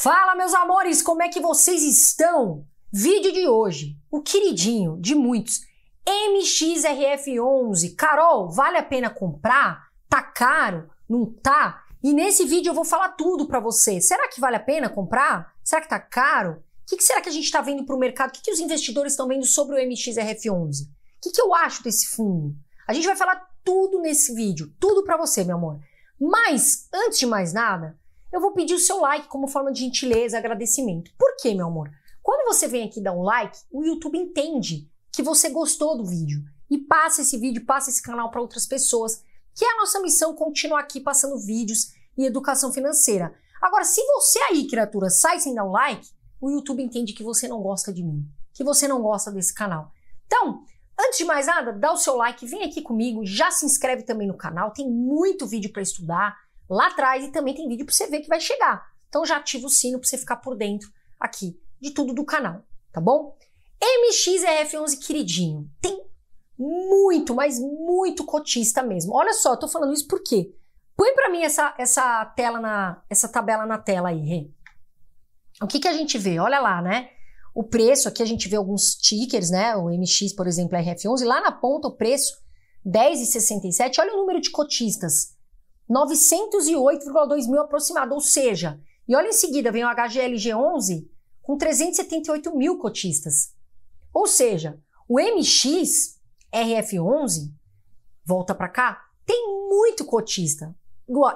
Fala, meus amores, como é que vocês estão? Vídeo de hoje, o queridinho de muitos, MXRF11. Carol, vale a pena comprar? Tá caro? Não tá? E nesse vídeo eu vou falar tudo para você. Será que vale a pena comprar? Será que tá caro? O que, que será que a gente está vendo para o mercado? O que, que os investidores estão vendo sobre o MXRF11? O que, que eu acho desse fundo? A gente vai falar tudo nesse vídeo, tudo para você, meu amor. Mas, antes de mais nada, eu vou pedir o seu like como forma de gentileza, agradecimento. Por quê, meu amor? Quando você vem aqui dar um like, o YouTube entende que você gostou do vídeo e passa esse vídeo, passa esse canal para outras pessoas, que é a nossa missão continuar aqui passando vídeos e educação financeira. Agora, se você aí, criatura, sai sem dar um like, o YouTube entende que você não gosta de mim, que você não gosta desse canal. Então, antes de mais nada, dá o seu like, vem aqui comigo, já se inscreve também no canal, tem muito vídeo para estudar lá atrás e também tem vídeo para você ver que vai chegar. Então já ativa o sino para você ficar por dentro aqui de tudo do canal, tá bom? MXRF11 queridinho, tem muito, mas muito cotista mesmo. Olha só, eu tô falando isso porque põe para mim essa essa tela na essa tabela na tela aí. Rê. O que que a gente vê? Olha lá, né? O preço aqui a gente vê alguns tickers, né? O MX, por exemplo, RF11, lá na ponta o preço 10,67. Olha o número de cotistas. 908,2 mil aproximado, ou seja, e olha em seguida vem o HGLG11 com 378 mil cotistas. Ou seja, o MX RF11 volta para cá, tem muito cotista.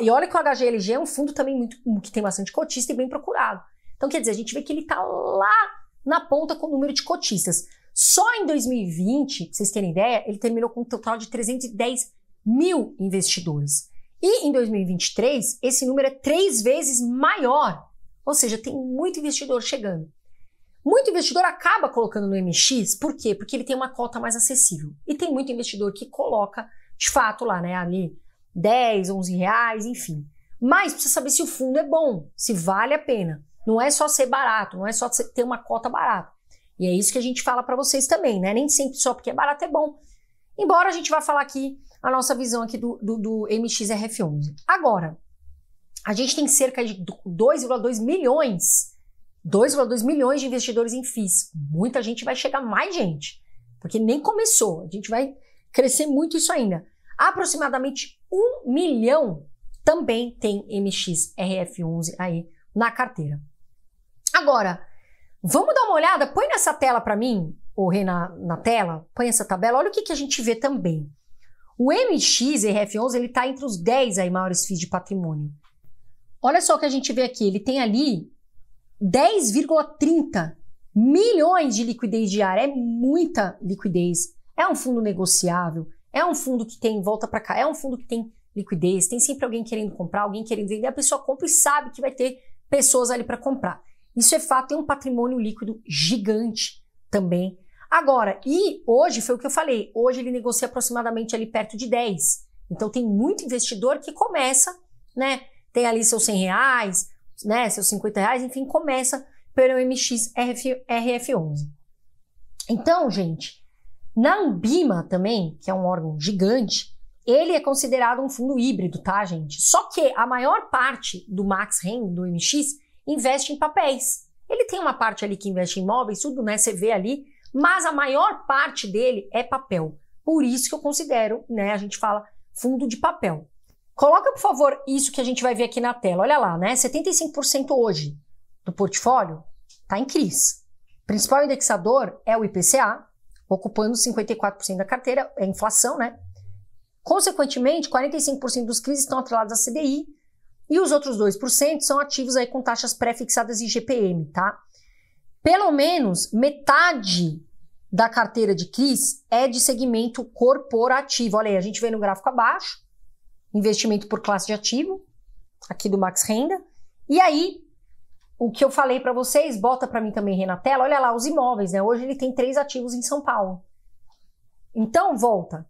E olha que o HGLG é um fundo também muito que tem bastante cotista e bem procurado. Então quer dizer, a gente vê que ele está lá na ponta com o número de cotistas. Só em 2020, pra vocês terem ideia, ele terminou com um total de 310 mil investidores. E em 2023, esse número é três vezes maior, ou seja, tem muito investidor chegando. Muito investidor acaba colocando no MX, por quê? Porque ele tem uma cota mais acessível. E tem muito investidor que coloca, de fato, lá, né, ali 10, 11 reais, enfim. Mas precisa saber se o fundo é bom, se vale a pena. Não é só ser barato, não é só ter uma cota barata. E é isso que a gente fala para vocês também, né? Nem sempre só porque é barato é bom. Embora a gente vá falar aqui a nossa visão aqui do, do, do MXRF11. Agora, a gente tem cerca de 2,2 milhões, 2,2 milhões de investidores em FIIs. Muita gente vai chegar mais gente, porque nem começou. A gente vai crescer muito isso ainda. Aproximadamente 1 milhão também tem MXRF11 aí na carteira. Agora, vamos dar uma olhada, põe nessa tela para mim, o Rê na, na, tela, põe essa tabela, olha o que, que a gente vê também. O MXRF11 ele está entre os 10 aí maiores FIIs de patrimônio. Olha só o que a gente vê aqui, ele tem ali 10,30 milhões de liquidez diária, é muita liquidez. É um fundo negociável, é um fundo que tem volta para cá, é um fundo que tem liquidez, tem sempre alguém querendo comprar, alguém querendo vender, a pessoa compra e sabe que vai ter pessoas ali para comprar. Isso é fato, tem é um patrimônio líquido gigante também Agora, e hoje foi o que eu falei, hoje ele negocia aproximadamente ali perto de 10. Então tem muito investidor que começa, né? Tem ali seus 100 reais, né? Seus 50 reais, enfim, começa pelo MX RF, RF11. Então, gente, na Ambima também, que é um órgão gigante, ele é considerado um fundo híbrido, tá, gente? Só que a maior parte do Max Ren, do MX, investe em papéis. Ele tem uma parte ali que investe em imóveis, tudo, né? Você vê ali mas a maior parte dele é papel. Por isso que eu considero, né, a gente fala fundo de papel. Coloca, por favor, isso que a gente vai ver aqui na tela. Olha lá, né? 75% hoje do portfólio está em CRIs. O principal indexador é o IPCA, ocupando 54% da carteira, é inflação, né? Consequentemente, 45% dos CRIs estão atrelados à CDI e os outros 2% são ativos aí com taxas pré-fixadas em GPM, tá? Pelo menos metade da carteira de CRIs é de segmento corporativo. Olha aí, a gente vê no gráfico abaixo, investimento por classe de ativo, aqui do Max Renda. E aí, o que eu falei para vocês, bota para mim também, Renatela, olha lá os imóveis, né? Hoje ele tem três ativos em São Paulo. Então, volta.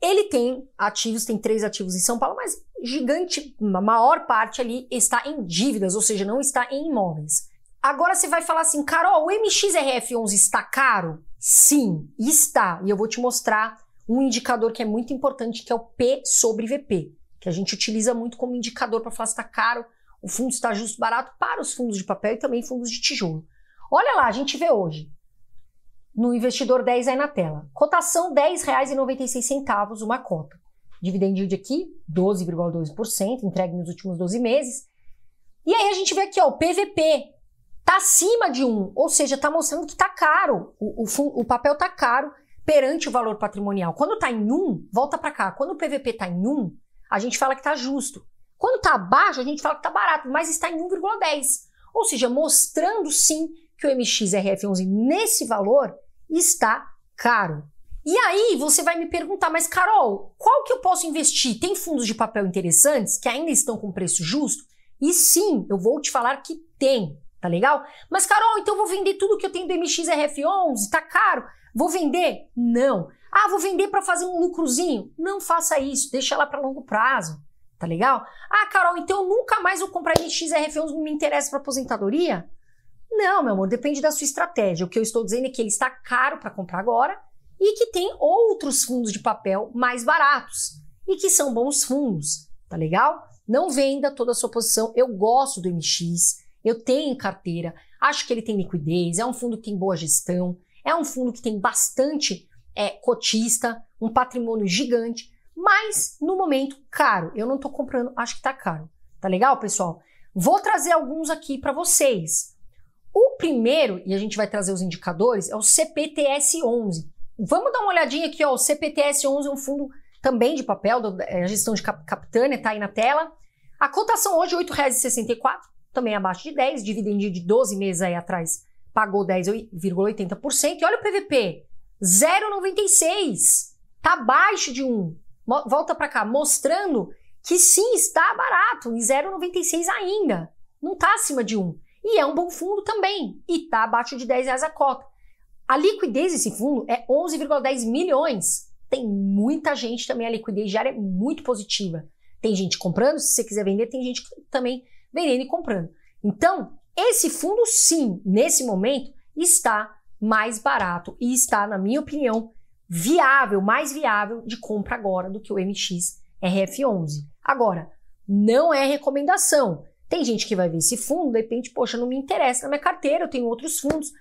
Ele tem ativos, tem três ativos em São Paulo, mas gigante, a maior parte ali está em dívidas, ou seja, não está em imóveis. Agora você vai falar assim, Carol, o MXRF11 está caro? Sim, está. E eu vou te mostrar um indicador que é muito importante, que é o P sobre VP, que a gente utiliza muito como indicador para falar se está caro, o fundo está justo barato para os fundos de papel e também fundos de tijolo. Olha lá, a gente vê hoje no investidor 10 aí na tela. Cotação R$10,96 uma cota. Dividend yield aqui, 12,2%, entregue nos últimos 12 meses. E aí a gente vê aqui ó, o PVP, está acima de um, ou seja, está mostrando que está caro, o, o, o papel está caro perante o valor patrimonial. Quando está em um, volta para cá. Quando o PVP está em um, a gente fala que está justo. Quando está abaixo, a gente fala que está barato, mas está em 1,10. Ou seja, mostrando sim que o MXRF11 nesse valor está caro. E aí você vai me perguntar, mas Carol, qual que eu posso investir? Tem fundos de papel interessantes que ainda estão com preço justo? E sim, eu vou te falar que tem. Tá legal? Mas, Carol, então vou vender tudo que eu tenho do MXRF11, tá caro? Vou vender? Não. Ah, vou vender para fazer um lucrozinho? Não faça isso, deixa ela para longo prazo. Tá legal? Ah, Carol, então eu nunca mais vou comprar MXRF11, não me interessa para aposentadoria? Não, meu amor, depende da sua estratégia. O que eu estou dizendo é que ele está caro para comprar agora e que tem outros fundos de papel mais baratos e que são bons fundos, tá legal? Não venda toda a sua posição. Eu gosto do MX, eu tenho carteira, acho que ele tem liquidez, é um fundo que tem boa gestão, é um fundo que tem bastante é, cotista, um patrimônio gigante, mas no momento caro. Eu não estou comprando, acho que está caro. Tá legal, pessoal? Vou trazer alguns aqui para vocês. O primeiro, e a gente vai trazer os indicadores, é o CPTS11. Vamos dar uma olhadinha aqui, ó, o CPTS11 é um fundo também de papel, da é, gestão de cap capitânia, tá aí na tela. A cotação hoje R$ 8,64, também abaixo de 10, dividendo de 12 meses aí atrás pagou 10,80%. E olha o PVP, 0,96, tá abaixo de 1. Volta para cá, mostrando que sim, está barato, em 0,96 ainda, não está acima de 1. E é um bom fundo também, e está abaixo de 10 reais a cota. A liquidez desse fundo é 11,10 milhões. Tem muita gente também, a liquidez diária é muito positiva. Tem gente comprando, se você quiser vender, tem gente também vendendo e comprando. Então, esse fundo, sim, nesse momento, está mais barato e está, na minha opinião, viável, mais viável de compra agora do que o MX RF11. Agora, não é recomendação. Tem gente que vai ver esse fundo, de repente, poxa, não me interessa na minha carteira, eu tenho outros fundos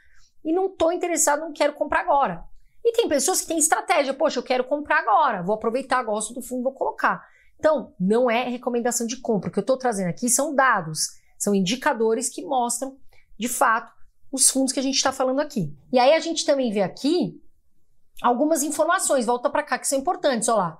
e não estou interessado, não quero comprar agora. E tem pessoas que têm estratégia, poxa, eu quero comprar agora, vou aproveitar, gosto do fundo, vou colocar. Então, não é recomendação de compra. O que eu estou trazendo aqui são dados, são indicadores que mostram, de fato, os fundos que a gente está falando aqui. E aí a gente também vê aqui algumas informações, volta para cá, que são importantes, olha lá.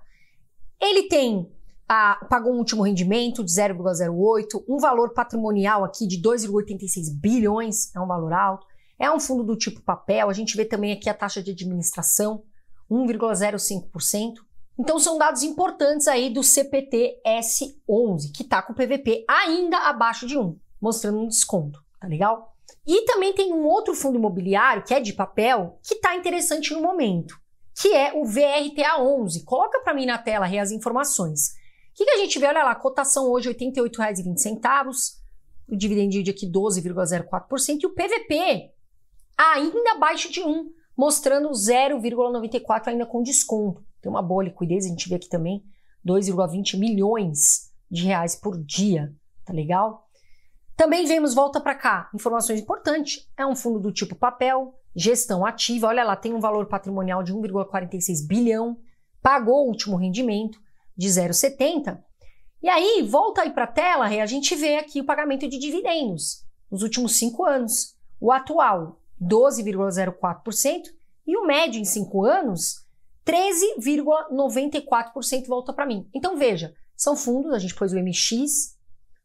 Ele tem, ah, pagou um último rendimento de 0,08, um valor patrimonial aqui de 2,86 bilhões, é um valor alto. É um fundo do tipo papel, a gente vê também aqui a taxa de administração, 1,05%. Então são dados importantes aí do CPT S11, que está com o PVP ainda abaixo de 1, mostrando um desconto, tá legal? E também tem um outro fundo imobiliário, que é de papel, que está interessante no momento, que é o VRTA11. Coloca para mim na tela aí as informações. O que, que, a gente vê? Olha lá, cotação hoje R$ 88,20, o dividendo yield aqui 12,04% e o PVP ainda abaixo de 1, mostrando 0,94 ainda com desconto tem uma boa liquidez, a gente vê aqui também 2,20 milhões de reais por dia, tá legal? Também vemos volta para cá, informações importantes, é um fundo do tipo papel, gestão ativa, olha lá, tem um valor patrimonial de 1,46 bilhão, pagou o último rendimento de 0,70. E aí, volta aí para a tela, a gente vê aqui o pagamento de dividendos nos últimos cinco anos. O atual, 12,04%, e o médio em cinco anos, 13,94% volta para mim. Então veja, são fundos, a gente pôs o MX,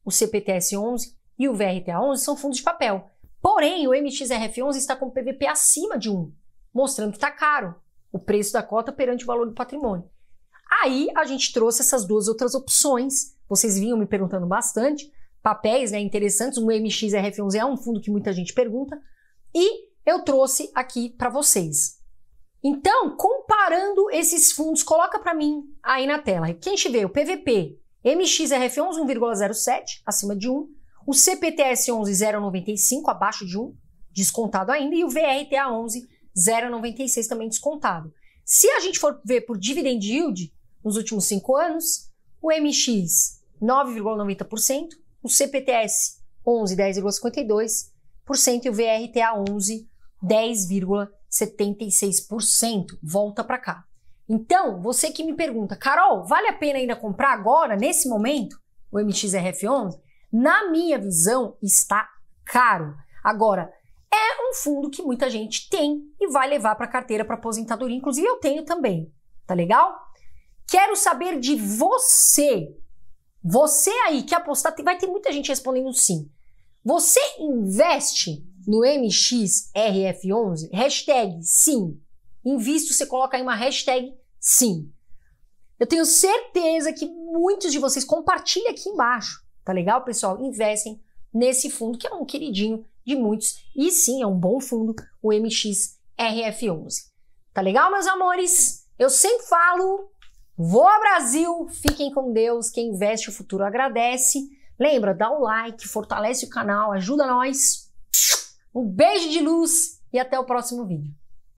o CPTS11 e o VRTA11 são fundos de papel. Porém, o MXRF11 está com PVP acima de 1, mostrando que está caro o preço da cota perante o valor do patrimônio. Aí a gente trouxe essas duas outras opções. Vocês vinham me perguntando bastante, papéis né, interessantes, um MXRF11 é um fundo que muita gente pergunta, e eu trouxe aqui para vocês. Então, comparando esses fundos, coloca para mim aí na tela. Quem a gente vê o PVP MXRF11 1,07, acima de 1, o CPTS11 0,95, abaixo de 1, descontado ainda, e o VRTA11 0,96 também descontado. Se a gente for ver por dividend yield nos últimos cinco anos, o MX 9,90%, o CPTS 11 10,52% e o VRTA 11 10,76%. Volta para cá. Então, você que me pergunta, Carol, vale a pena ainda comprar agora, nesse momento, o MXRF11? Na minha visão, está caro. Agora, é um fundo que muita gente tem e vai levar para carteira para aposentadoria, inclusive eu tenho também. Tá legal? Quero saber de você. Você aí que apostar, vai ter muita gente respondendo sim. Você investe no MXRF11, hashtag sim. Invisto, você coloca aí uma hashtag sim. Eu tenho certeza que muitos de vocês compartilham aqui embaixo, tá legal, pessoal? Investem nesse fundo que é um queridinho de muitos e sim, é um bom fundo, o MXRF11. Tá legal, meus amores? Eu sempre falo, vou ao Brasil, fiquem com Deus, quem investe o futuro agradece. Lembra, dá o like, fortalece o canal, ajuda nós. Um beijo de luz e até o próximo vídeo.